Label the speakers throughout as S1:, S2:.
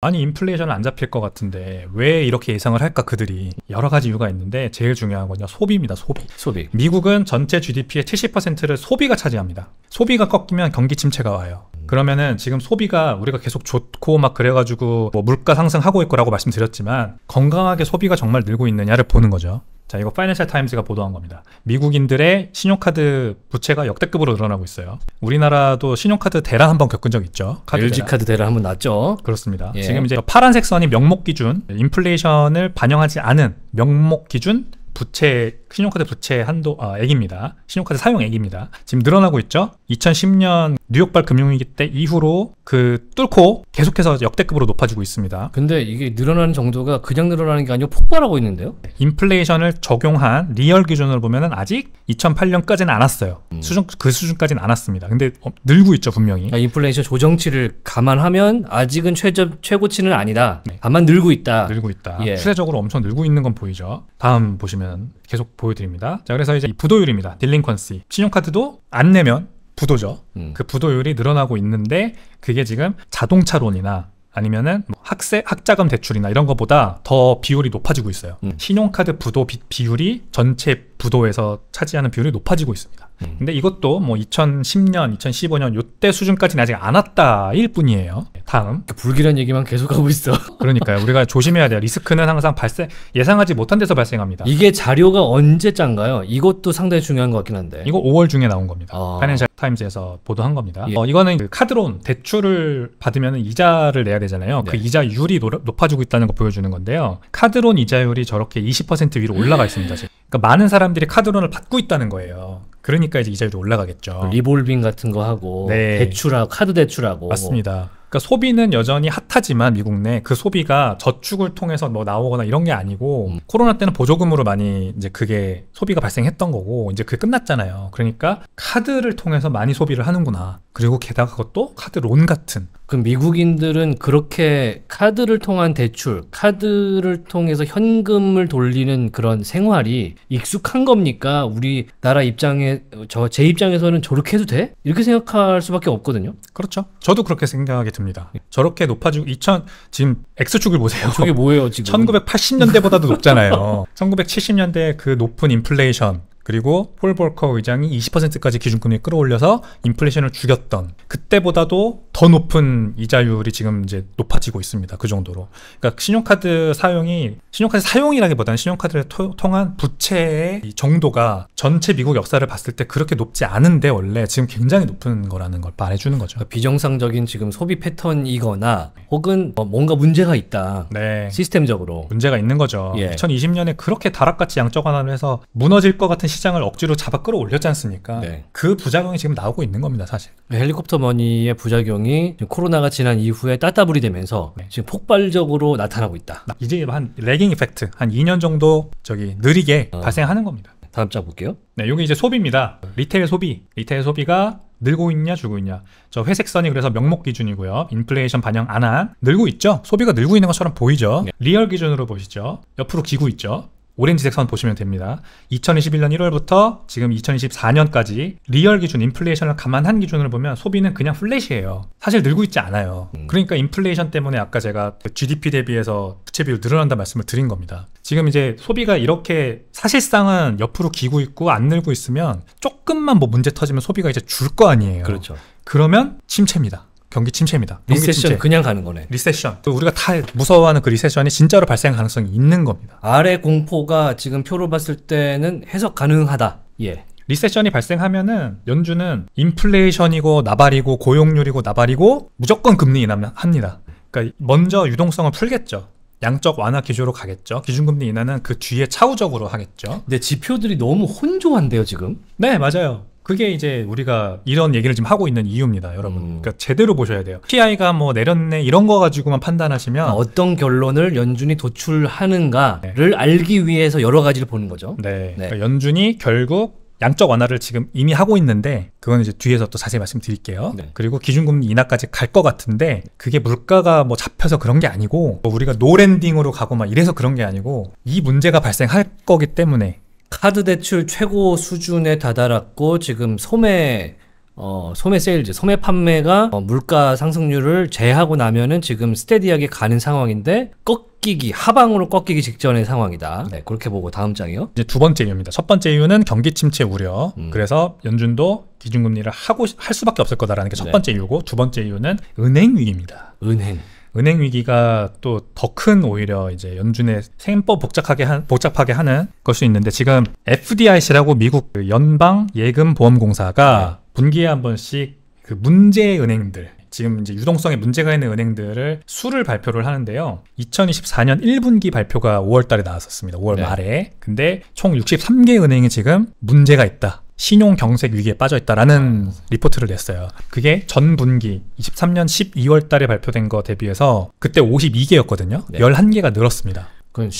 S1: 아니 인플레이션안 잡힐 것 같은데 왜 이렇게 예상을 할까 그들이 여러 가지 이유가 있는데 제일 중요한 건요 소비입니다 소비 소비 미국은 전체 GDP의 70%를 소비가 차지합니다 소비가 꺾이면 경기 침체가 와요 그러면은 지금 소비가 우리가 계속 좋고 막 그래가지고 뭐 물가 상승하고 있고라고 말씀드렸지만 건강하게 소비가 정말 늘고 있느냐를 보는 거죠 자, 이거 파이낸셜 타임즈가 보도한 겁니다. 미국인들의 신용카드 부채가 역대급으로 늘어나고 있어요. 우리나라도 신용카드 대란 한번 겪은 적 있죠. 카드 LG 카드 대란 한번 났죠. 그렇습니다. 예. 지금 이제 파란색 선이 명목 기준, 인플레이션을 반영하지 않은 명목 기준 부채 신용카드 부채 한도 아, 액입니다. 신용카드 사용액입니다. 지금 늘어나고 있죠. 2010년 뉴욕발 금융위기 때 이후로 그 뚫고 계속해서 역대급으로 높아지고 있습니다. 근데 이게 늘어나는 정도가 그냥 늘어나는 게 아니고 폭발하고 있는데요? 인플레이션을 적용한 리얼 기준으로 보면 아직 2008년까지는 안 왔어요. 음. 수준 그 수준까지는 안 왔습니다.
S2: 근데 어, 늘고 있죠 분명히. 아, 인플레이션 조정치를 감안하면 아직은 최저 최고치는 아니다. 네. 다만 늘고 있다. 늘고 있다. 예.
S1: 추세적으로 엄청 늘고 있는 건 보이죠. 다음 보시면 계속 보여드립니다. 자 그래서 이제 부도율입니다. 딜링컨시. 신용카드도 안 내면 부도죠. 음. 그 부도율이 늘어나고 있는데 그게 지금 자동차론이나 아니면은 뭐 학세 학자금 대출이나 이런 것보다 더 비율이 높아지고 있어요. 음. 신용카드 부도 비, 비율이 전체 부도에서 차지하는 비율이 높아지고 있습니다. 음. 근데 이것도 뭐 2010년, 2015년 요 때 수준까지는 아직 안 왔다 일 뿐이에요. 다음. 그 불길한 얘기만 계속하고 있어. 그러니까요. 우리가 조심해야 돼요. 리스크는 항상 발생 예상하지 못한 데서 발생합니다. 이게 자료가 언제 짠가요? 이것도 상당히 중요한 것 같긴 한데. 이거 5월 중에 나온 겁니다. 아. 파이낸셜 타임즈에서 보도한 겁니다. 예. 어, 이거는 그 카드론 대출을 받으면 이자를 내야 되잖아요. 그 네. 그 이자율이 노, 높아지고 있다는 거 보여주는 건데요. 카드론 이자율이 저렇게 20% 위로 올라가 있습니다. 지금. 그러니까 많은 사람들이 카드론을 받고 있다는 거예요. 그러니까 이제 이자율이 올라가겠죠. 리볼빙 같은 거 하고 네. 대출하고 카드 대출하고 맞습니다. 그러니까 소비는 여전히 핫하지만 미국 내 그 소비가 저축을 통해서 뭐 나오거나 이런 게 아니고 음. 코로나 때는 보조금으로 많이 이제 그게 소비가 발생했던 거고 이제 그게 끝났잖아요. 그러니까 카드를 통해서 많이 소비를
S2: 하는구나. 그리고 게다가 그것도 카드론 같은 그 미국인들은 그렇게 카드를 통한 대출, 카드를 통해서 현금을 돌리는 그런 생활이 익숙한 겁니까? 우리나라 입장에 저 제 입장에서는 저렇게 해도 돼? 이렇게 생각할 수밖에 없거든요. 그렇죠. 저도 그렇게 생각하게 됩니다 저렇게 높아지고 2000
S1: 지금 X축을 보세요. 저게 뭐예요, 지금? 1980년대보다도 높잖아요. 1970년대 그 높은 인플레이션 그리고 폴 볼커 의장이 20%까지 기준금리 끌어올려서 인플레이션을 죽였던 그때보다도 더 높은 이자율이 지금 이제 높아지고 있습니다. 그 정도로. 그러니까 신용카드 사용이 신용카드 사용이라기보다는 신용카드를 토, 통한 부채의 정도가 전체 미국 역사를 봤을 때 그렇게 높지 않은데 원래 지금 굉장히 높은 거라는 걸 말해주는 거죠. 그러니까 비정상적인 지금 소비 패턴이거나 혹은 뭐 뭔가 문제가 있다. 네. 시스템적으로 문제가 있는 거죠. 예. 2020년에 그렇게 다락같이 양적 완화를
S2: 해서 무너질 것 같은 시 시장을 억지로 잡아 끌어올렸지
S1: 않습니까? 네. 그 부작용이 지금 나오고 있는 겁니다,
S2: 사실. 네, 헬리콥터 머니의 부작용이 코로나가 지난 이후에 따따블이 되면서 네. 지금 폭발적으로 나타나고 있다. 이제 한 레깅 이펙트 한 2년 정도 저기 느리게
S1: 어. 발생하는 겁니다. 다음 장 볼게요. 네, 이게 이제 소비입니다. 리테일 소비, 리테일 소비가 늘고 있냐 죽고 있냐 저 회색선이 그래서 명목 기준이고요 인플레이션 반영 안한 늘고 있죠 소비가 늘고 있는 것처럼 보이죠 네. 리얼 기준으로 보시죠 옆으로 기고 있죠 오렌지색 선 보시면 됩니다. 2021년 1월부터 지금 2024년까지 리얼 기준 인플레이션을 감안한 기준으로 보면 소비는 그냥 플랫이에요. 사실 늘고 있지 않아요. 음. 그러니까 인플레이션 때문에 아까 제가 GDP 대비해서 부채비율 늘어난다 말씀을 드린 겁니다. 지금 이제 소비가 이렇게 사실상은 옆으로 기고 있고 안 늘고 있으면 조금만 뭐 문제 터지면 소비가 이제 줄 거 아니에요. 그렇죠. 그러면 침체입니다. 경기 침체입니다. 리세션 침체. 그냥 가는 거네. 리세션. 우리가 다 무서워하는 그 리세션이 진짜로 발생 가능성이 있는 겁니다. 아래 공포가 지금 표로 봤을 때는 해석 가능하다. 예. 리세션이 발생하면은 연준은 인플레이션이고 나발이고 고용률이고 나발이고 무조건 금리 인하면 합니다. 그러니까 먼저 유동성을 풀겠죠. 양적 완화 기조로 가겠죠. 기준금리 인하는 그 뒤에 차후적으로 하겠죠.
S2: 근데 지표들이 너무 혼조한데요, 지금?
S1: 네, 맞아요. 그게 이제 우리가 이런 얘기를 지금 하고 있는 이유입니다, 여러분. 음. 그러니까 제대로 보셔야 돼요. PI가 뭐 내렸네 이런 거 가지고만 판단하시면 어떤 결론을 연준이 도출하는가를 네. 알기 위해서 여러 가지를 보는 거죠. 네. 네. 그러니까 연준이 결국 양적 완화를 지금 이미 하고 있는데 그건 이제 뒤에서 또 자세히 말씀드릴게요. 네. 그리고 기준금리 인하까지 갈 것 같은데 그게 물가가 뭐 잡혀서 그런 게 아니고 뭐 우리가 노랜딩으로 가고 막 이래서 그런 게 아니고 이 문제가 발생할 거기 때문에
S2: 카드 대출 최고 수준에 다다랐고 지금 소매 어, 소매 세일즈, 소매 판매가 어, 물가 상승률을 제하고 나면은 지금 스테디하게 가는 상황인데 꺾이기 하방으로 꺾이기 직전의 상황이다. 네, 그렇게 보고 다음 장이요. 이제 두
S1: 번째 이유입니다. 첫 번째 이유는 경기 침체 우려. 음. 그래서 연준도 기준금리를 하고 할 수밖에 없을 거다라는 게첫 네. 번째 이유고 두 번째 이유는 은행 위기입니다. 은행. 은행 위기가 또 더 큰 오히려 이제 연준의 생법 복잡하게 한, 복잡하게 하는 걸 수 있는데 지금 FDIC라고 미국 그 연방 예금 보험 공사가 네. 분기에 한 번씩 그 문제 은행들 지금 이제 유동성에 문제가 있는 은행들을 수를 발표를 하는데요. 2024년 1분기 발표가 5월 달에 나왔었습니다. 5월 네. 말에. 근데 총 63개 은행이 지금 문제가 있다. 신용 경색 위기에 빠져 있다라는 아, 리포트를 냈어요. 그게 전 분기 23년 12월 달에 발표된 거 대비해서 그때 52개였거든요. 네. 11개가 늘었습니다. 그건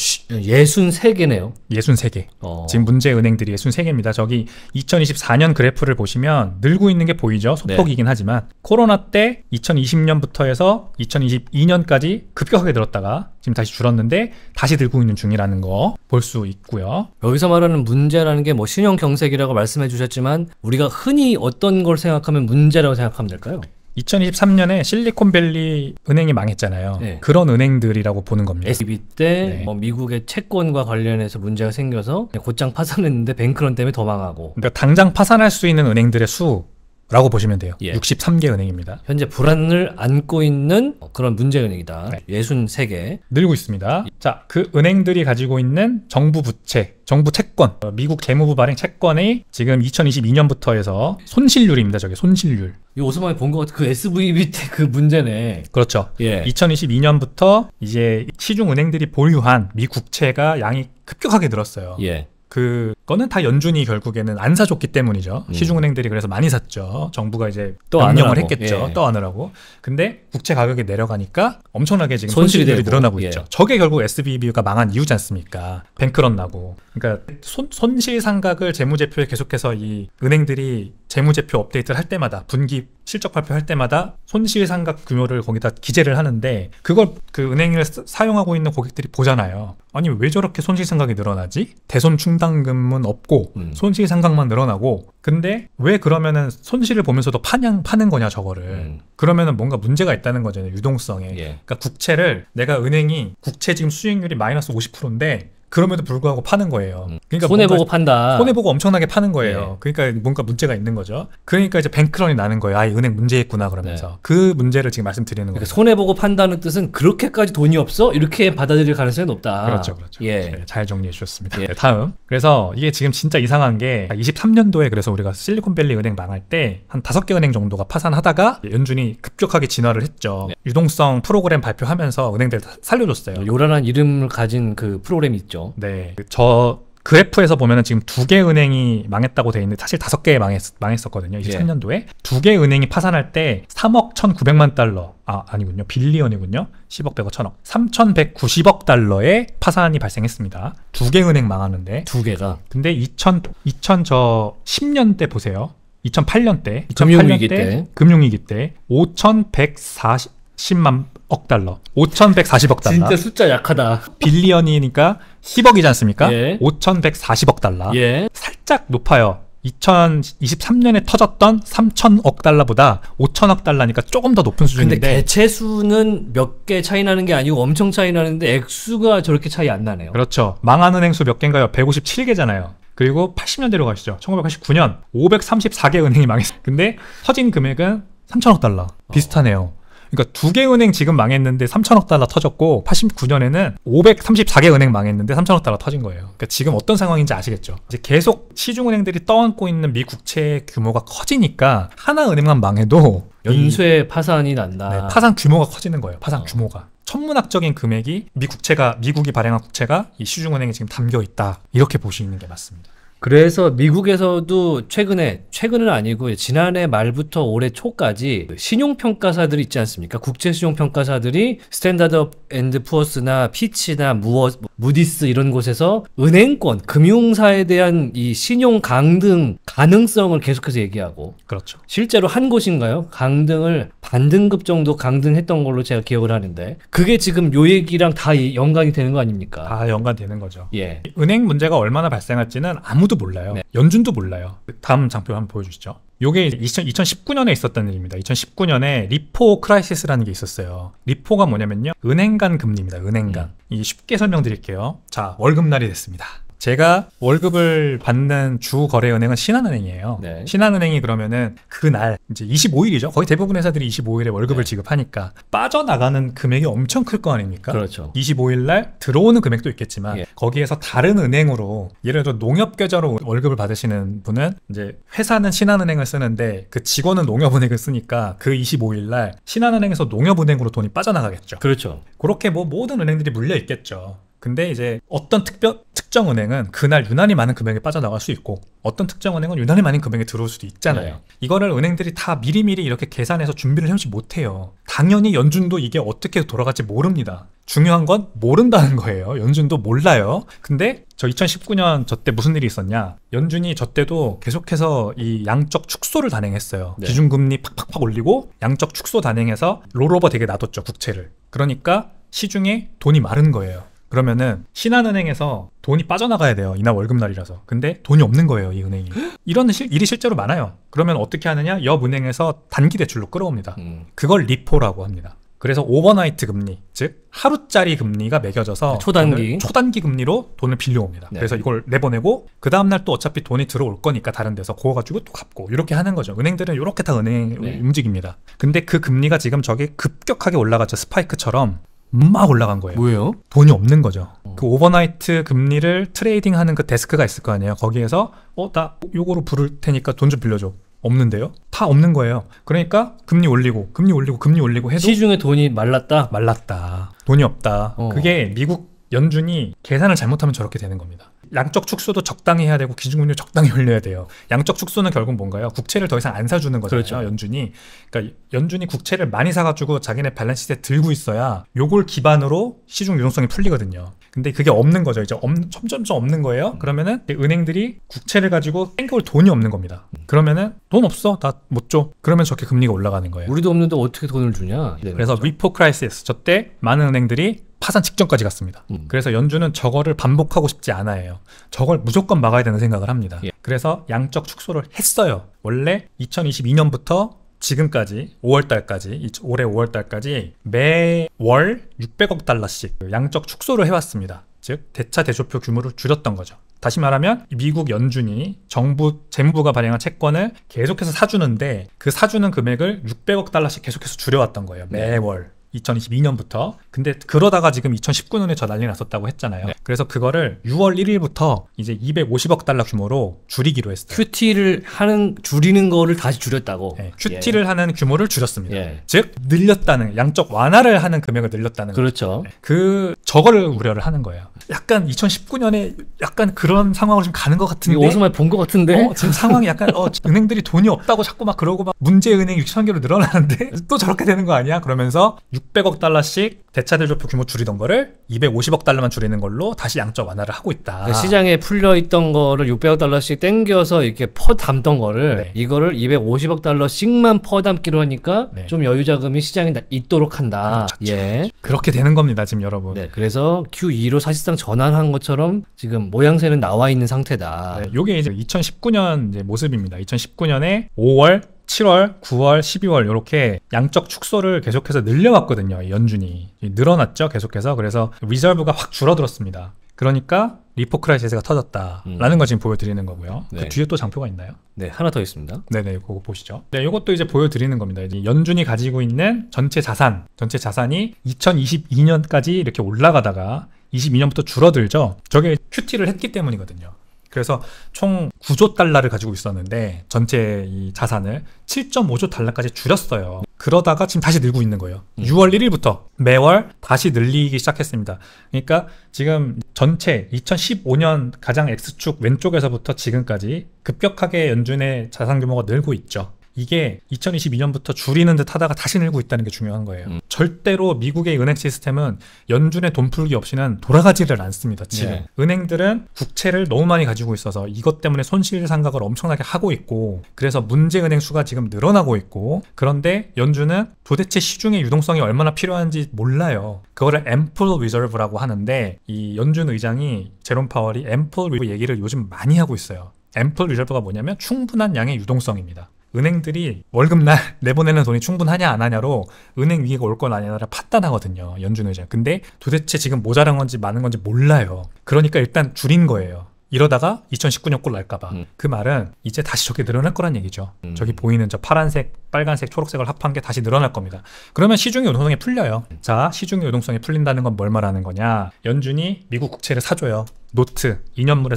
S1: 예순 세개네요 예순 개 어. 지금 문제 은행들이 6 3개입니다 저기 2024년 그래프를 보시면 늘고 있는 게 보이죠. 소폭이긴 네. 하지만 코로나 때 2020년부터 해서 2022년까지 급격하게
S2: 늘었다가 지금 다시 줄었는데 다시 늘고 있는 중이라는 거 볼 수 있고요. 여기서 말하는 문제라는 게 뭐 신용 경색이라고 말씀해 주셨지만 우리가 흔히 어떤 걸 생각하면 문제라고 생각하면 될까요? 2023년에 실리콘밸리 은행이 망했잖아요. 네. 그런 은행들이라고 보는 겁니다. SB 때 네. 뭐 미국의 채권과 관련해서 문제가 생겨서 곧장 파산했는데 뱅크런 때문에 더 망하고. 그러니까 당장 파산할 수 있는 은행들의 수 라고 보시면 돼요. 예. 63개 은행입니다. 현재 불안을 안고 있는 그런 문제 은행이다. 네.
S1: 63개. 늘고 있습니다. 예. 자, 그 은행들이 가지고 있는 정부 부채, 정부 채권, 어, 미국 재무부 발행 채권의 지금 2022년부터 해서 손실률입니다. 저게 손실률.
S2: 이 오스만이 본 것 같은 그 SVB 때 그 문제네.
S1: 그렇죠. 예. 2022년부터 이제 시중 은행들이 보유한 미 국채가 양이 급격하게 늘었어요. 예. 그 거는 다 연준이 결국에는 안 사줬기 때문이죠. 음. 시중은행들이 그래서 많이 샀죠. 정부가 이제 또안녕을 했겠죠. 예. 떠안으라고. 근데 국채 가격이 내려가니까 엄청나게 지금 손실 손실들이 되고. 늘어나고 예. 있죠. 저게 결국 SBB가 망한 이유지 않습니까? 뱅크런 나고. 그러니까 손, 손실 상각을 재무제표에 계속해서 이 은행들이 재무제표 업데이트를 할 때마다 분기 실적 발표할 때마다 손실 상각 규모를 거기다 기재를 하는데 그걸 그 은행을 사용하고 있는 고객들이 보잖아요. 아니 왜 저렇게 손실 상각이 늘어나지? 대손 충당금은 없고 음. 손실 상각만 늘어나고 근데 왜 그러면은 손실을 보면서도 파냥 파는 거냐 저거를 음. 그러면은 뭔가 문제가 있다는 거잖아요 유동성에. 예. 그러니까 국채를 내가 은행이 국채 지금 수익률이 마이너스 50%인데 그럼에도 불구하고 파는 거예요. 음. 그러니까 손해 보고
S2: 판다. 손해 보고
S1: 엄청나게 파는 거예요. 네. 그러니까 뭔가 문제가 있는 거죠. 그러니까 이제 뱅크런이 나는 거예요. 아, 이 은행 문제있구나 그러면서 네. 그 문제를 지금 말씀드리는 그러니까 거예요. 그러니까 손해 보고 판다는 뜻은 그렇게까지 돈이 없어 이렇게 받아들일 가능성이 높다. 그렇죠,
S2: 그렇죠. 예. 네,
S1: 잘 정리해 주셨습니다. 예. 네, 다음. 그래서 이게 지금 진짜 이상한 게 23년도에 그래서 우리가 실리콘밸리 은행 망할 때한 다섯 개 은행 정도가 파산하다가 연준이 급격하게 진화를 했죠. 네. 유동성 프로그램 발표하면서 은행들 살려줬어요. 요란한 이름을 가진 그 프로그램이 있죠. 있죠. 네. 저 그래프에서 보면은 지금 두 개 은행이 망했다고 돼 있는데 사실 다섯 개 망했, 망했었거든요. 23년도에 0 0 예. 두개 은행이 파산할 때 3억 1,900만 달러 아 아니군요 빌리언이군요 10억 100억 1000억 3,190억 달러의 파산이 발생했습니다. 두 개 은행 망하는데 두 개다. 근데 2000 2000저 10년 때 보세요. 2008년 때 2008년 금융위기 때, 때 금융위기 때5,140 10만 억 달러. 5,140억 달러. 진짜 숫자 약하다. 빌리언이니까 10억이지 않습니까? 예. 5,140억 달러. 예. 살짝 높아요. 2023년에 터졌던 3천억 달러보다 5천억 달러니까 조금 더 높은 수준인데 근데 대체수는 몇 개 차이 나는 게 아니고 엄청 차이 나는데 액수가 저렇게 차이 안 나네요. 그렇죠. 망하는 행수 몇 개인가요? 157개잖아요. 그리고 80년대로 가시죠. 1989년 534개 은행이 망했어요. 근데 터진 금액은 3천억 달러. 비슷하네요. 그러니까 두 개 은행 지금 망했는데 3천억 달러 터졌고 89년에는 534개 은행 망했는데 3천억 달러 터진 거예요. 그러니까 지금 어떤 상황인지 아시겠죠? 이제 계속 시중은행들이 떠안고 있는 미 국채 규모가 커지니까 하나 은행만 망해도 연쇄 이, 파산이 난다. 네, 파산 규모가 커지는 거예요. 파산 어. 규모가. 천문학적인 금액이 미 국채가 미국이 발행한 국채가 이 시중은행에 지금 담겨 있다. 이렇게 보시는 게
S2: 맞습니다. 그래서 미국에서도 최근에 최근은 아니고 지난해 말부터 올해 초까지 신용평가사들 있지 않습니까? 국제신용평가사들이 스탠다드 앤드 푸어스나 피치나 무어, 무디스 이런 곳에서 은행권, 금융사에 대한 이 신용 강등 가능성을 계속해서 얘기하고 그렇죠. 실제로 한 곳인가요? 강등을 반등급 정도 강등했던 걸로 제가 기억을 하는데 그게 지금 요 얘기랑 다 연관이 되는 거 아닙니까? 다 연관되는 거죠. 예. 은행 문제가 얼마나 발생할지는
S1: 아무도 몰라요. 네. 연준도 몰라요. 다음 장표 한번 보여주시죠. 요게 2 0 1 9년에 있었던 일입니다. 2019년에 리포 크라이시스라는 게 있었어요. 리포가 뭐냐면요. 은행 간 금리입니다. 은행 간. 음. 이 쉽게 설명드릴게요. 자, 월급날이 됐습니다. 제가 월급을 받는 주 거래 은행은 신한은행이에요. 네. 신한은행이 그러면은 그날 이제 25일이죠. 거의 대부분 회사들이 25일에 월급을 네. 지급하니까 빠져나가는 금액이 엄청 클 거 아닙니까? 그렇죠. 25일 날 들어오는 금액도 있겠지만 예. 거기에서 다른 은행으로 예를 들어 농협 계좌로 월급을 받으시는 분은 이제 회사는 신한은행을 쓰는데 그 직원은 농협은행을 쓰니까 그 25일 날 신한은행에서 농협은행으로 돈이 빠져나가겠죠. 그렇죠. 그렇게 뭐 모든 은행들이 물려 있겠죠. 근데 이제 어떤 특별, 특정 은행은 그날 유난히 많은 금액이 빠져나갈 수 있고 어떤 특정 은행은 유난히 많은 금액이 들어올 수도 있잖아요. 네. 이거를 은행들이 다 미리미리 이렇게 계산해서 준비를 해놓지 못해요. 당연히 연준도 이게 어떻게 돌아갈지 모릅니다. 중요한 건 모른다는 거예요. 연준도 몰라요. 근데 저 2019년 저 때 무슨 일이 있었냐? 연준이 저 때도 계속해서 이 양적 축소를 단행했어요. 네. 기준금리 팍팍팍 올리고 양적 축소 단행해서 롤오버 되게 놔뒀죠, 국채를. 그러니까 시중에 돈이 마른 거예요. 그러면은 신한은행에서 돈이 빠져나가야 돼요 이날 월급날이라서 근데 돈이 없는 거예요 이 은행이 이런 실, 일이 실제로 많아요 그러면 어떻게 하느냐 옆 은행에서 단기 대출로 끌어옵니다 음. 그걸 리포라고 합니다 그래서 오버나이트 금리 즉 하루짜리 금리가 매겨져서 네, 초단기 초단기 금리로 돈을 빌려옵니다. 네. 그래서 이걸 내보내고 그 다음 날또 어차피 돈이 들어올 거니까 다른 데서 그거 가지고 또 갚고 이렇게 하는 거죠. 은행들은 이렇게 다 은행 네. 움직입니다. 근데 그 금리가 지금 저게 급격하게 올라가죠 스파이크처럼 막 올라간 거예요. 뭐요 돈이 없는 거죠. 어. 그 오버나이트 금리를 트레이딩하는 그 데스크가 있을 거 아니에요. 거기에서 어나 요거로 부를 테니까 돈 좀 빌려줘. 없는데요. 다 없는 거예요. 그러니까 금리 올리고 금리 올리고 금리 올리고 해도 시중에 돈이 말랐다. 말랐다. 돈이 없다. 어. 그게 미국 연준이 계산을 잘못하면 저렇게 되는 겁니다. 양적 축소도 적당히 해야 되고 기준금리 적당히 올려야 돼요. 양적 축소는 결국 뭔가요? 국채를 더 이상 안 사주는 거잖아요. 그렇죠. 연준이 그러니까 연준이 국채를 많이 사가지고 자기네 밸런스에 들고 있어야 요걸 기반으로 시중 유동성이 풀리거든요. 근데 그게 없는 거죠. 이제 없, 점점점 없는 거예요. 음. 그러면은 은행들이 국채를 가지고 땡겨올 돈이 없는 겁니다. 음. 그러면은 돈 없어 나 못 줘. 그러면 저렇게 금리가 올라가는 거예요. 우리도 없는데 어떻게 돈을 주냐. 그래서 위포 크라이시스 저때 많은 은행들이 파산 직전까지 갔습니다. 음. 그래서 연준은 저거를 반복하고 싶지 않아요. 저걸 무조건 막아야 되는 생각을 합니다. 예. 그래서 양적 축소를 했어요. 원래 2022년부터 지금까지 5월달까지 올해 5월달까지 매월 600억 달러씩 양적 축소를 해왔습니다. 즉 대차 대조표 규모를 줄였던 거죠. 다시 말하면 미국 연준이 정부 재무부가 발행한 채권을 계속해서 사주는데 그 사주는 금액을 600억 달러씩 계속해서 줄여왔던 거예요. 네. 매월. 2022년부터 근데 그러다가 지금 2019년에 저 난리 났었다고 했잖아요. 네. 그래서 그거를 6월 1일부터 이제 250억 달러 규모로 줄이기로 했어요. QT를 하는 줄이는 거를 다시 줄였다고. 네. QT를 예, 예. 하는 규모를 줄였습니다. 예. 즉 늘렸다는 양적 완화를 하는 금액을 늘렸다는 그렇죠. 네. 그 저거를 우려를 하는 거예요. 약간 2019년에 약간 그런 상황으로 좀 가는 것 같은데. 오스만
S2: 본것 같은데. 어, 지금 상황이 약간 어,
S1: 은행들이 돈이 없다고 자꾸 막 그러고 막 문제 은행 6천 개로 늘어나는데 또 저렇게 되는 거 아니야? 그러면서 600억 달러씩 대출 2차 대조표 규모 줄이던 거를 250억 달러만 줄이는 걸로 다시 양적 완화를 하고 있다.
S2: 그 시장에 풀려 있던 거를 600억 달러씩 땡겨서 이렇게 퍼 담던 거를 네. 이거를 250억 달러씩만 퍼 담기로 하니까 네. 좀 여유 자금이 시장에 있도록 한다. 그렇죠, 그렇죠. 예. 그렇게 되는 겁니다, 지금 여러분. 네. 그래서 Q2로 사실상 전환한 것처럼 지금 모양새는 나와 있는 상태다. 네, 요게 이제 2019년 이제 모습입니다. 2019년에 5월 7월, 9월,
S1: 12월 이렇게 양적 축소를 계속해서 늘려왔거든요. 연준이 늘어났죠. 계속해서 그래서 리저브가 확 줄어들었습니다. 그러니까 리포 크라이시스가 터졌다라는 음. 걸 지금 보여드리는 거고요. 그 네. 그 뒤에 또 장표가 있나요? 네, 하나 더 있습니다. 네네, 그거 보시죠. 네, 이것도 이제 보여드리는 겁니다. 이제 연준이 가지고 있는 전체 자산, 전체 자산이 2022년까지 이렇게 올라가다가 22년부터 줄어들죠. 저게 큐티를 했기 때문이거든요. 그래서 총 9조 달러를 가지고 있었는데 전체 이 자산을 7.5조 달러까지 줄였어요. 그러다가 지금 다시 늘고 있는 거예요. 음. 6월 1일부터 매월 다시 늘리기 시작했습니다. 그러니까 지금 전체 2015년 가장 X축 왼쪽에서부터 지금까지 급격하게 연준의 자산 규모가 늘고 있죠. 이게 2022년부터 줄이는 듯 하다가 다시 늘고 있다는 게 중요한 거예요. 음. 절대로 미국의 은행 시스템은 연준의 돈풀기 없이는 돌아가지를 않습니다. 지금 네. 은행들은 국채를 너무 많이 가지고 있어서 이것 때문에 손실 상각을 엄청나게 하고 있고 그래서 문제 은행 수가 지금 늘어나고 있고 그런데 연준은 도대체 시중의 유동성이 얼마나 필요한지 몰라요. 그거를 앰플 리저브라고 하는데 이 연준 의장이 제롬 파월이 앰플 리저브 얘기를 요즘 많이 하고 있어요. 앰플 리저브가 뭐냐면 충분한 양의 유동성입니다. 은행들이 월급날 내보내는 돈이 충분하냐 안 하냐로 은행 위기가 올 건 아니냐를 판단하거든요. 연준의장. 근데 도대체 지금 모자란 건지 많은 건지 몰라요. 그러니까 일단 줄인 거예요. 이러다가 2019년 꼴 날까봐 음. 그 말은 이제 다시 저게 늘어날 거란 얘기죠 음. 저기 보이는 저 파란색 빨간색 초록색을 합한 게 다시 늘어날 겁니다 그러면 시중의 요동성이 풀려요 자 시중의 요동성이 풀린다는 건 뭘 말하는 거냐 연준이 미국 국채를 사줘요 노트 2년물에서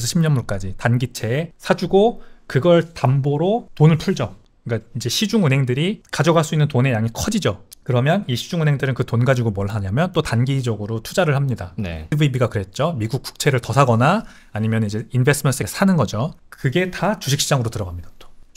S1: 10년물까지 단기채 사주고 그걸 담보로 돈을 풀죠 그러니까 이제 시중은행들이 가져갈 수 있는 돈의 양이 커지죠. 그러면 이 시중은행들은 그 돈 가지고 뭘 하냐면 또 단기적으로 투자를 합니다. 네. CVB가 그랬죠. 미국 국채를 더 사거나 아니면 이제 인베스먼트에 사는 거죠. 그게 다 주식시장으로 들어갑니다.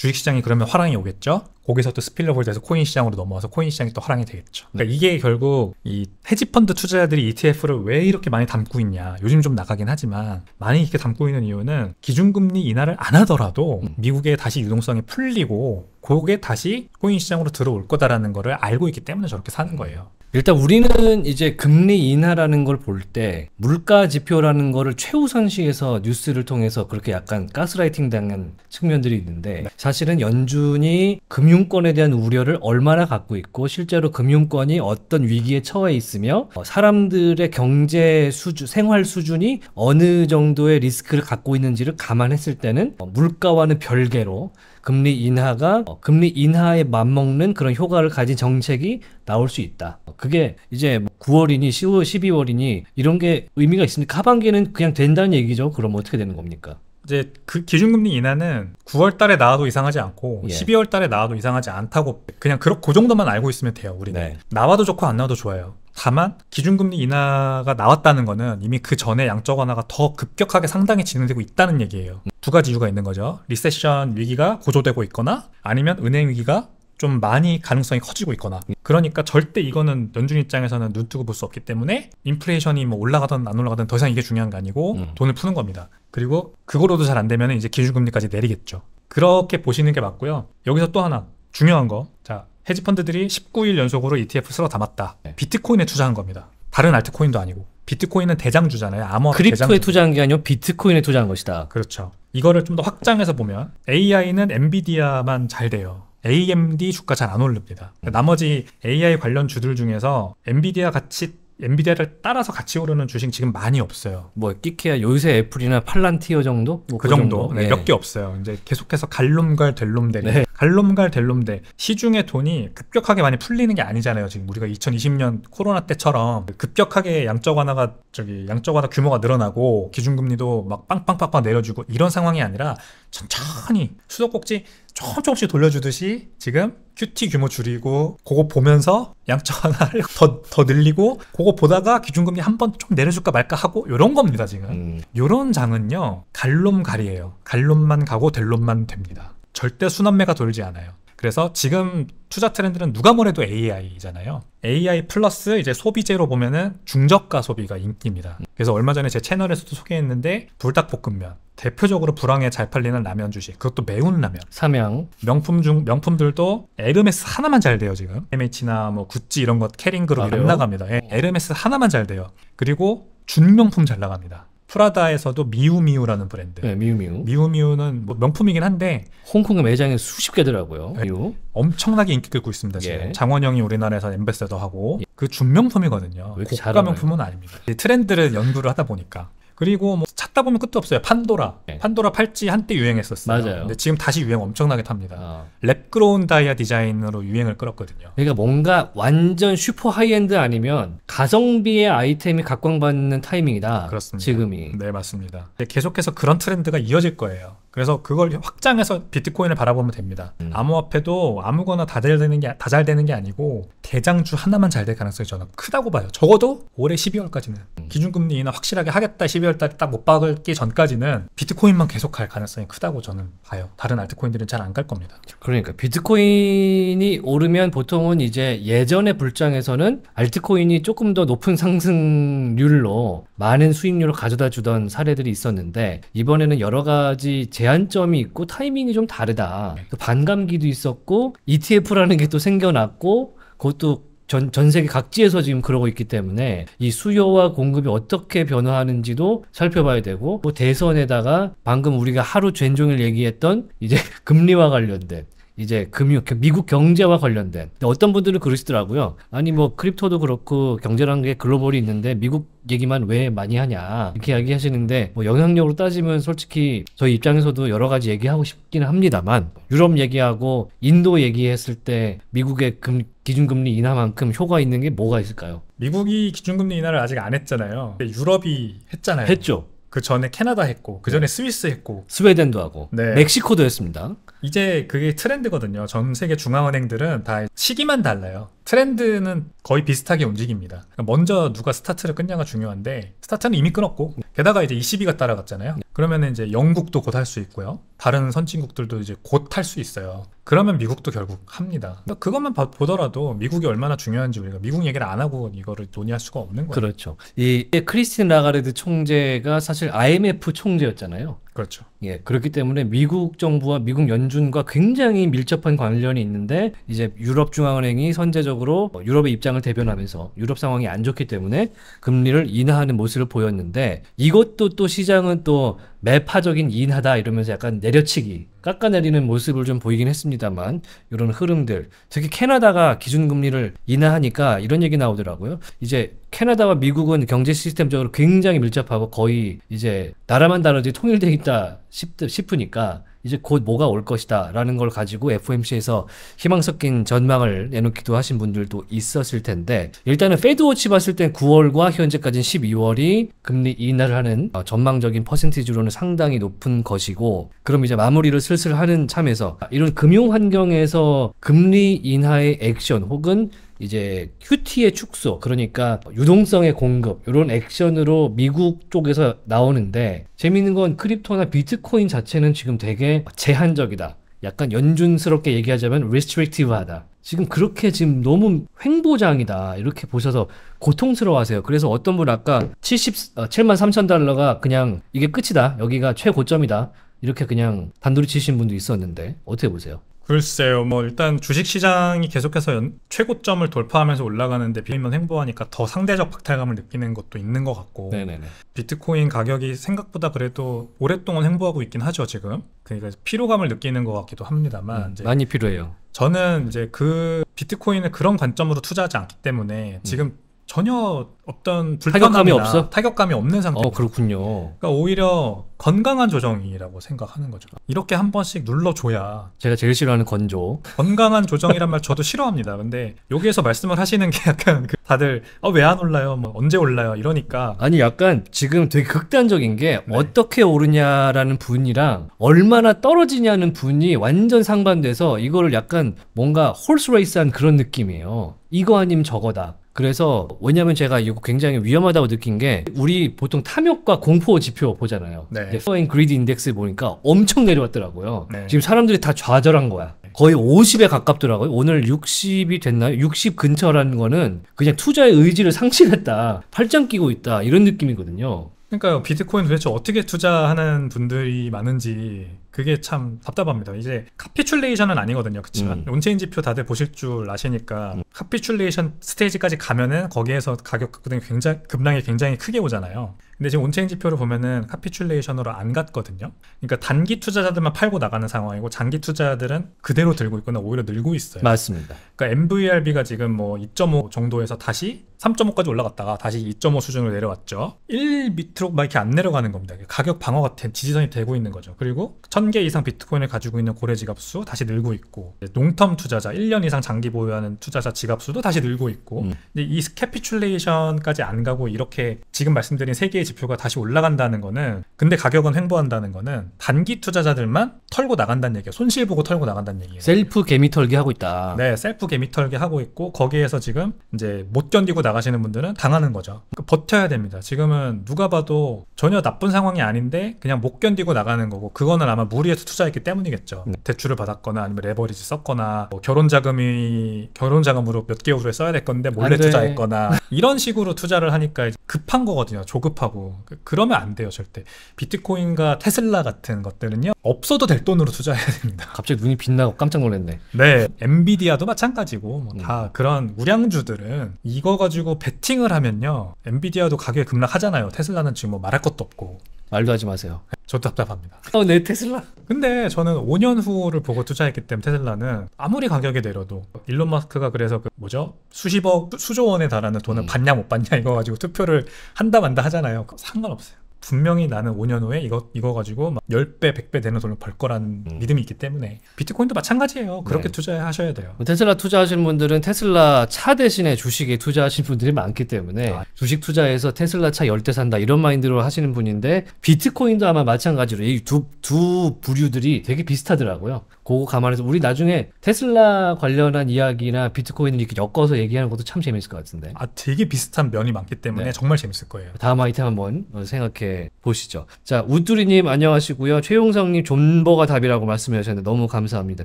S1: 주식시장이 그러면 화랑이 오겠죠. 거기서 또 스필러볼 돼서 코인 시장으로 넘어와서 코인 시장이 또 화랑이 되겠죠. 그러니까 이게 결국 이 헤지펀드 투자자들이 ETF를 왜 이렇게 많이 담고 있냐. 요즘 좀 나가긴 하지만 많이 이렇게 담고 있는 이유는 기준금리 인하를 안 하더라도 음. 미국에 다시 유동성이 풀리고 그게 다시 코인 시장으로
S2: 들어올 거다라는 거를 알고 있기 때문에 저렇게 사는 거예요. 일단 우리는 이제 금리 인하라는 걸 볼 때 물가 지표라는 거를 최우선시에서 뉴스를 통해서 그렇게 약간 가스라이팅 당한 측면들이 있는데 네. 사실은 연준이 금융권에 대한 우려를 얼마나 갖고 있고 실제로 금융권이 어떤 위기에 처해 있으며 어, 사람들의 경제 수준, 생활 수준이 어느 정도의 리스크를 갖고 있는지를 감안했을 때는 어, 물가와는 별개로 금리 인하가 어, 금리 인하에 맞먹는 그런 효과를 가진 정책이 나올 수 있다. 어, 그게 이제 9월이니 뭐 10월, 12월이니 이런 게 의미가 있습니까? 하반기는 그냥 된다는 얘기죠. 그럼 어떻게 되는 겁니까?
S1: 이제 그 기준금리 인하는 9월 달에 나와도 이상하지 않고 예. 12월 달에 나와도 이상하지 않다고 그냥 그렇고 그 정도만 알고 있으면 돼요. 우리는 네. 나와도 좋고 안 나와도 좋아요. 다만 기준금리 인하가 나왔다는 것은 이미 그 전에 양적 완화가 더 급격하게 상당히 진행되고 있다는 얘기예요. 두 가지 이유가 있는 거죠. 리세션 위기가 고조되고 있거나 아니면 은행 위기가 좀 많이 가능성이 커지고 있거나 그러니까 절대 이거는 연준 입장에서는 눈뜨고 볼 수 없기 때문에 인플레이션이 뭐 올라가든 안 올라가든 더 이상 이게 중요한 게 아니고 음. 돈을 푸는 겁니다. 그리고 그거로도 잘 안 되면 이제 기준금리까지 내리겠죠. 그렇게 보시는 게 맞고요. 여기서 또 하나 중요한 거. 자, 헤지펀드들이 19일 연속으로 ETF 쓸어 담았다. 네. 비트코인에 투자한 겁니다. 다른 알트코인도 아니고. 비트코인은 대장주잖아요. 암호 크립토에 투자한 게 아니고 비트코인에 투자한 것이다. 그렇죠. 이거를 좀 더 확장해서 보면 AI는 엔비디아만 잘 돼요. AMD 주가 잘안올릅니다 음. 나머지 AI 관련 주들 중에서 엔비디아 같이 엔비디아를 따라서 같이 오르는 주식 지금 많이 없어요. 뭐 끼케야 요새 애플이나 팔란티어 정도? 뭐 그, 그 정도. 정도? 네, 예. 몇개 없어요. 이제 계속해서 갈롬갈 델롬대. 네. 갈롬갈 델롬대. 시중에 돈이 급격하게 많이 풀리는 게 아니잖아요. 지금 우리가 2020년 코로나 때처럼 급격하게 양적 완화가 저기 양적 완화 규모가 늘어나고 기준금리도 막 빵빵빵빵 내려주고 이런 상황이 아니라 천천히 수도꼭지 조금 조금씩 돌려주듯이 지금 큐티 규모 줄이고 그거 보면서 양적 하나를 더, 더 늘리고 그거 보다가 기준금리 한 번 좀 내려줄까 말까 하고 이런 겁니다 지금 이런 음. 장은요 갈롬 갈이에요 갈롬만 가고 델롬만 됩니다 절대 순환매가 돌지 않아요 그래서 지금 투자 트렌드는 누가 뭐래도 AI잖아요. AI 플러스 이제 소비재로 보면은 중저가 소비가 인기입니다. 그래서 얼마 전에 제 채널에서도 소개했는데 불닭볶음면, 대표적으로 불황에 잘 팔리는 라면 주식, 그것도 매운 라면. 삼양. 명품 중 명품들도 에르메스 하나만 잘 돼요 지금. MH나 뭐 구찌 이런 것 캐링 그룹 아, 안 나갑니다. 예, 어. 에르메스 하나만 잘 돼요. 그리고 준명품 잘 나갑니다. 프라다에서도 미우미우라는 브랜드. 네, 미우미우. 미우미우는 뭐 명품이긴 한데 홍콩에 매장에 수십 개더라고요. 네, 미우. 엄청나게 인기 끌고 있습니다. 지금 예. 장원영이 우리나라에서 엠베서더 하고 예. 그 준명품이거든요. 왜 이렇게 고가 명품은 아닙니다. 트렌드를 연구를 하다 보니까 그리고 뭐 찾다 보면 끝도 없어요. 판도라. 네. 판도라 팔찌 한때 유행했었어요. 맞아요. 근데 지금 다시 유행 엄청나게 탑니다. 어. 랩그로운 다이아 디자인으로 유행을
S2: 끌었거든요. 그러니까 뭔가 완전 슈퍼 하이엔드 아니면 가성비의 아이템이 각광받는 타이밍이다. 그렇습니다. 지금이. 네, 맞습니다. 계속해서 그런 트렌드가 이어질 거예요.
S1: 그래서 그걸 확장해서 비트코인을 바라보면 됩니다. 음. 암호화폐도 아무거나 다잘 되는 게 다 잘 되는 게 아니고 대장주 하나만 잘 될 가능성이 저는 크다고 봐요. 적어도 올해 12월까지는 음. 기준금리 인하 확실하게 하겠다 12월 달에 딱못 박을기 전까지는 비트코인만 계속 갈 가능성이 크다고 저는 봐요. 다른 알트코인들은 잘 안 갈 겁니다.
S2: 그러니까 비트코인이 오르면 보통은 이제 예전의 불장에서는 알트코인이 조금 더 높은 상승률로 많은 수익률을 가져다 주던 사례들이 있었는데 이번에는 여러 가지 제 제한점이 있고 타이밍이 좀 다르다. 그 반감기도 있었고 ETF라는 게 또 생겨났고 그것도 전, 전 세계 각지에서 지금 그러고 있기 때문에 이 수요와 공급이 어떻게 변화하는지도 살펴봐야 되고 또 대선에다가 방금 우리가 하루 종일 얘기했던 이제 금리와 관련된 이제 금융, 미국 경제와 관련된. 어떤 분들은 그러시더라고요. 아니, 뭐, 크립토도 그렇고, 경제라는 게 글로벌이 있는데, 미국 얘기만 왜 많이 하냐. 이렇게 이야기하시는데, 뭐, 영향력으로 따지면 솔직히 저희 입장에서도 여러 가지 얘기하고 싶기는 합니다만, 유럽 얘기하고, 인도 얘기했을 때, 미국의 금, 기준금리 인하만큼 효과 있는 게 뭐가 있을까요? 미국이 기준금리 인하를 아직 안
S1: 했잖아요. 유럽이 했잖아요. 했죠. 그 전에 캐나다 했고 그 전에 네. 스위스 했고 스웨덴도 하고 네. 멕시코도 했습니다. 이제 그게 트렌드거든요. 전 세계 중앙은행들은 다 시기만 달라요. 트렌드는 거의 비슷하게 움직입니다. 먼저 누가 스타트를 끊냐가 중요한데 스타트는 이미 끊었고 게다가 이제 2 e c b 가 따라갔잖아요. 그러면 이제 영국도 곧 할 수 있고요. 다른 선진국들도 이제 곧 할 수 있어요. 그러면 미국도 결국 합니다. 그러니까 그것만 보더라도 미국이 얼마나 중요한지 우리가 미국 얘기를 안 하고 이거를 논의할 수가 없는 거예요. 그렇죠.
S2: 이 크리스틴 라가르드 총재가 사실 IMF 총재였잖아요. 그렇죠. 예, 그렇기 때문에 미국 정부와 미국 연준과 굉장히 밀접한 관련이 있는데 이제 유럽 중앙은행이 선제적으로 유럽의 입장을 대변하면서 유럽 상황이 안 좋기 때문에 금리를 인하하는 모습을 보였는데 이것도 또 시장은 또 매파적인 인하다 이러면서 약간 내려치기, 깎아내리는 모습을 좀 보이긴 했습니다만 이런 흐름들 특히 캐나다가 기준금리를 인하하니까 이런 얘기 나오더라고요. 이제 캐나다와 미국은 경제 시스템적으로 굉장히 밀접하고 거의 이제 나라만 다르지 통일돼 있다 싶, 싶으니까 이제 곧 뭐가 올 것이다라는 걸 가지고 FOMC에서 희망 섞인 전망을 내놓기도 하신 분들도 있었을 텐데 일단은 페드워치 봤을 땐 9월과 현재까지는 12월이 금리 인하를 하는 어, 전망적인 퍼센티지로는 상당히 높은 것이고 그럼 이제 마무리를 슬슬 하는 참에서 아, 이런 금융 환경에서 금리 인하의 액션 혹은 이제 큐티의 축소, 그러니까 유동성의 공급, 이런 액션으로 미국 쪽에서 나오는데 재밌는 건 크립토나 비트코인 자체는 지금 되게 제한적이다. 약간 연준스럽게 얘기하자면 restrictive하다. 지금 그렇게 지금 너무 횡보장이다 이렇게 보셔서 고통스러워하세요. 그래서 어떤 분 아까 77만 어, 3천 달러가 그냥 이게 끝이다 여기가 최고점이다 이렇게 그냥 단둘이 치신 분도 있었는데 어떻게 보세요?
S1: 글쎄요, 뭐 일단 주식 시장이 계속해서 연, 최고점을 돌파하면서 올라가는데 비밀만 행보하니까 더 상대적 박탈감을 느끼는 것도 있는 것 같고, 네네네. 비트코인 가격이 생각보다 그래도 오랫동안 행보하고 있긴 하죠 지금. 그러니까 피로감을 느끼는 것 같기도 합니다만, 음, 이제 많이 필요해요. 저는 이제 그 비트코인을 그런 관점으로 투자하지 않기 때문에 지금 전혀 어떤 불편함이 없어 타격감이 없는 상태. 어 그렇군요. 그러니까 오히려 건강한 조정이라고 생각하는 거죠. 이렇게 한 번씩 눌러줘야 제가 제일 싫어하는 건조. 건강한 조정이란 말 저도 싫어합니다. 근데 여기에서 말씀을 하시는 게 약간 그 다들 어, 아, 왜안 올라요? 뭐 언제 올라요? 이러니까
S2: 아니 약간 지금 되게 극단적인 게 네. 어떻게 오르냐라는 분이랑 얼마나 떨어지냐는 분이 완전 상반돼서 이거를 약간 뭔가 홀스레이스한 그런 느낌이에요. 이거 아니면 저거다. 그래서 왜냐면 제가 이거 굉장히 위험하다고 느낀 게 우리 보통 탐욕과 공포 지표 보잖아요. 네. f 인그리 a 인덱스 r 보니까 엄청 내려왔더라고요. 네. 지금 사람들이 다 좌절한 거야. 거의 50에 가깝더라고요. 오늘 60이 됐나요? 60 근처라는 거는 그냥 투자의 의지를 상실했다. 팔짱 끼고 있다. 이런 느낌이거든요.
S1: 그러니까요. 비트코인 도대체 어떻게 투자하는 분들이 많은지 그게 참 답답합니다. 이제 카피출레이션은 아니거든요. 그렇지만 음. 온체인지표 다들 보실 줄 아시니까 음. 카피출레이션 스테이지까지 가면은 거기에서 가격 급등이 그 굉장히 급락이 굉장히 크게 오잖아요. 근데 지금 온체인지표를 보면은 카피출레이션으로 안 갔거든요. 그러니까 단기 투자자들만 팔고 나가는 상황이고 장기 투자자들은 그대로 들고 있거나 오히려 늘고 있어요. 맞습니다. 그러니까 MVRB가 지금 뭐 2.5 정도에서 다시 3.5까지 올라갔다가 다시 2.5 수준으로 내려왔죠. 1 밑으로 막 이렇게 안 내려가는 겁니다. 가격 방어 가은 지지선이 되고 있는 거죠. 그리고 1000개 이상 비트코인을 가지고 있는 고래 지갑수 다시 늘고 있고 농텀 투자자 1년 이상 장기 보유하는 투자자 지갑수도 다시 늘고 있고 음. 이 스캐피출레이션까지 안 가고 이렇게 지금 말씀드린 세 개의 지표가 다시 올라간다는 거는 근데 가격은 횡보한다는 거는 단기 투자자들만 털고 나간다는 얘기예요. 손실 보고 털고 나간다는 얘기예요. 셀프 개미 털기 하고 있다. 네, 셀프 개미 털기 하고 있고 거기에서 지금 이제 못 견디고 나가시는 분들은 당하는 거죠. 그러니까 버텨야 됩니다. 지금은 누가 봐도 전혀 나쁜 상황이 아닌데 그냥 못 견디고 나가는 거고 그거는 아마 무리해서 투자했기 때문이겠죠. 네. 대출을 받았거나 아니면 레버리지 썼거나 뭐 결혼 자금이 결혼 자금으로 몇 개월 후에 써야 될 건데 몰래 투자했거나 이런 식으로 투자를 하니까 급한 거거든요. 조급하고 그, 그러면 안 돼요, 절대. 비트코인과 테슬라 같은 것들은요. 없어도 될 돈으로 투자해야 됩니다. 갑자기 눈이 빛나고 깜짝 놀랐네. 네, 엔비디아도 마찬가지고 뭐다 네. 음. 그런 우량주들은 이거 가지고 베팅을 하면요. 엔비디아도 가격이 급락하잖아요. 테슬라는 지금 뭐 말할 것도 없고 말도 하지 마세요. 저도 답답합니다. 어, 내 네, 테슬라. 근데 저는 5년 후를 보고 투자했기 때문에 테슬라는 아무리 가격이 내려도 일론 마스크가 그래서 그 뭐죠? 수십억, 수조 원에 달하는 돈을 음. 받냐 못 받냐 이거 가지고 투표를 한다 만다 하잖아요. 상관없어요. 분명히 나는 5년 후에 이거 이거 가지고 막 10배, 100배 되는
S2: 돈을 벌 거라는 음. 믿음이 있기 때문에
S1: 비트코인도 마찬가지예요. 그렇게 네. 투자하셔야 돼요.
S2: 뭐 테슬라 투자하시는 분들은 테슬라 차 대신에 주식에 투자하신 분들이 많기 때문에 아. 주식 투자해서 테슬라 차 10대 산다 이런 마인드로 하시는 분인데 비트코인도 아마 마찬가지로 이 두두 두 부류들이 되게 비슷하더라고요. 그거 감안해서 우리 나중에 테슬라 관련한 이야기나 비트코인 이렇게 엮어서 얘기하는 것도 참 재밌을 것 같은데. 아 되게 비슷한 면이 많기 때문에 네. 정말 재밌을 거예요. 다음 아이템 한번 어, 생각해 보시죠. 자 우뚜리님 안녕하시고요. 최용성님 존버가 답이라고 말씀해 주셨는데 너무 감사합니다.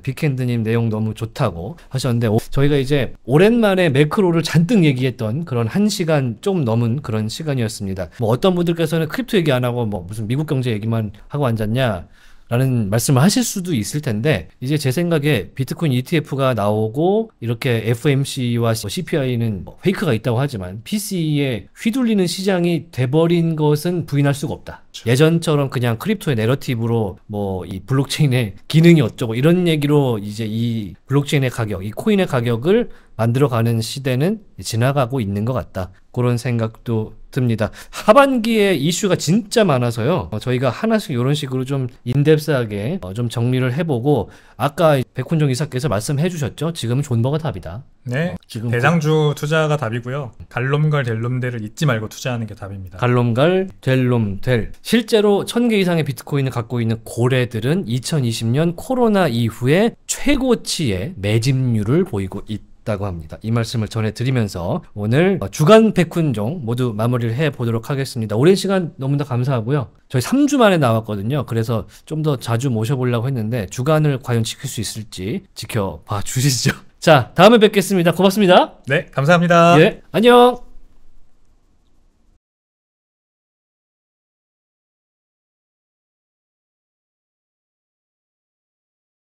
S2: 빅핸드님 내용 너무 좋다고 하셨는데 오, 저희가 이제 오랜만에 매크로를 잔뜩 얘기했던 그런 한 시간 좀 넘은 그런 시간이었습니다. 뭐 어떤 분들께서는 크립토 얘기 안 하고 뭐 무슨 미국 경제 얘기만 하고 앉았냐 라는 말씀을 하실 수도 있을 텐데 이제 제 생각에 비트코인 ETF가 나오고 이렇게 FMC와 CPI는 뭐 페이크가 있다고 하지만 PC에 휘둘리는 시장이 돼버린 것은 부인할 수가 없다. 그렇죠. 예전처럼 그냥 크립토의 내러티브로 뭐 이 블록체인의 기능이 어쩌고 뭐 이런 얘기로 이제 이 블록체인의 가격, 이 코인의 가격을 만들어가는 시대는 지나가고 있는 것 같다. 그런 생각도 듭니다. 하반기에 이슈가 진짜 많아서요. 어, 저희가 하나씩 이런 식으로 좀 인뎁스하게 어, 좀 정리를 해보고 아까 백훈정 이사께서 말씀해 주셨죠. 지금 존버가 답이다. 네. 어, 지금 대상주
S1: 그 투자가 답이고요. 갈롬갈 델롬델을 잊지 말고 투자하는 게 답입니다.
S2: 갈롬갈 델롬델. 실제로 1000개 이상의 비트코인을 갖고 있는 고래들은 2020년 코로나 이후에 최고치의 매집률을 보이고 있다. 있다고 합니다. 이 말씀을 전해드리면서 오늘 어, 주간 백훈종 모두 마무리를 해보도록 하겠습니다. 오랜 시간 너무나 감사하고요. 저희 3주 만에 나왔거든요. 그래서 좀 더 자주 모셔보려고 했는데 주간을 과연 지킬 수 있을지 지켜봐 주시죠. 자, 다음에 뵙겠습니다. 고맙습니다. 네, 감사합니다. 예, 안녕.